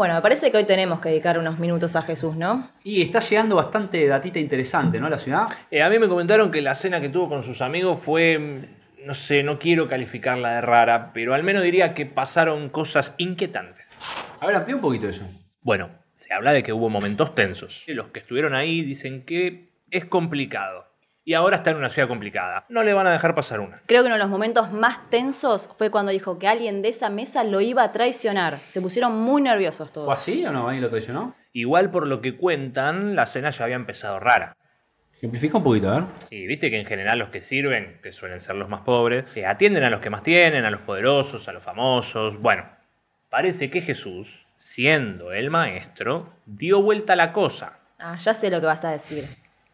Bueno, me parece que hoy tenemos que dedicar unos minutos a Jesús, ¿no? Y está llegando bastante datita interesante, ¿no? A la ciudad. Eh, a mí me comentaron que la cena que tuvo con sus amigos fue, mm, no sé, no quiero calificarla de rara, pero al menos diría que pasaron cosas inquietantes. A ver, amplía un poquito eso. Bueno, se habla de que hubo momentos tensos. Los que estuvieron ahí dicen que es complicado y ahora está en una ciudad complicada. No le van a dejar pasar una. Creo que uno de los momentos más tensos fue cuando dijo que alguien de esa mesa lo iba a traicionar. Se pusieron muy nerviosos todos. ¿Fue así o no? ¿Alguien lo traicionó? Igual por lo que cuentan, la cena ya había empezado rara. Simplifica un poquito, a ver. viste que en general los que sirven, que suelen ser los más pobres, atienden a los que más tienen, a los poderosos, a los famosos. Bueno, parece que Jesús, siendo el maestro, dio vuelta a la cosa. Ah, ya sé lo que vas a decir.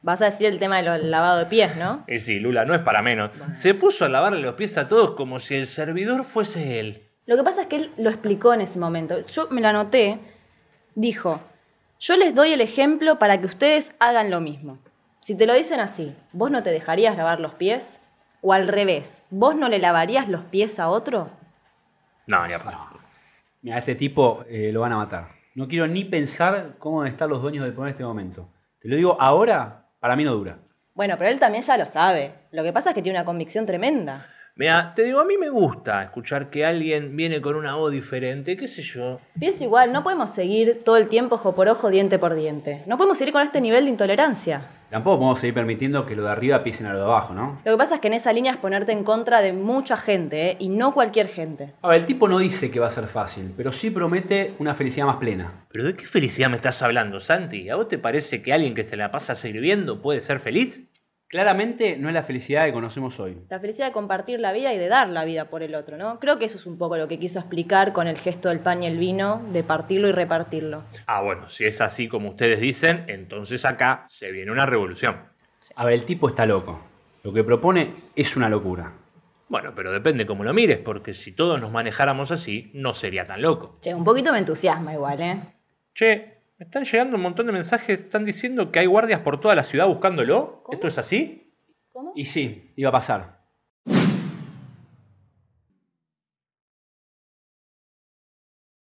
Vas a decir el tema del lavado de pies, ¿no? sí, Lula, no es para menos. Se puso a lavarle los pies a todos como si el servidor fuese él. Lo que pasa es que él lo explicó en ese momento. Yo me lo anoté. Dijo, yo les doy el ejemplo para que ustedes hagan lo mismo. Si te lo dicen así, ¿vos no te dejarías lavar los pies? O al revés, ¿vos no le lavarías los pies a otro? No, ni a no. Mira, este tipo eh, lo van a matar. No quiero ni pensar cómo están los dueños del poder en este momento. Te lo digo ahora para mí no dura. Bueno, pero él también ya lo sabe. Lo que pasa es que tiene una convicción tremenda. Mira, te digo, a mí me gusta escuchar que alguien viene con una voz diferente, qué sé yo. es igual, no podemos seguir todo el tiempo ojo por ojo, diente por diente. No podemos seguir con este nivel de intolerancia. Tampoco podemos seguir permitiendo que lo de arriba pisen a lo de abajo, ¿no? Lo que pasa es que en esa línea es ponerte en contra de mucha gente, ¿eh? y no cualquier gente. A ver, el tipo no dice que va a ser fácil, pero sí promete una felicidad más plena. ¿Pero de qué felicidad me estás hablando, Santi? ¿A vos te parece que alguien que se la pasa sirviendo puede ser feliz? Claramente no es la felicidad que conocemos hoy. La felicidad de compartir la vida y de dar la vida por el otro, ¿no? Creo que eso es un poco lo que quiso explicar con el gesto del pan y el vino, de partirlo y repartirlo. Ah, bueno, si es así como ustedes dicen, entonces acá se viene una revolución. A ver, el tipo está loco. Lo que propone es una locura. Bueno, pero depende cómo lo mires, porque si todos nos manejáramos así, no sería tan loco. Che, un poquito me entusiasma igual, ¿eh? Che, me están llegando un montón de mensajes, están diciendo que hay guardias por toda la ciudad buscándolo. ¿Esto es así? ¿Cómo? Y sí, iba a pasar.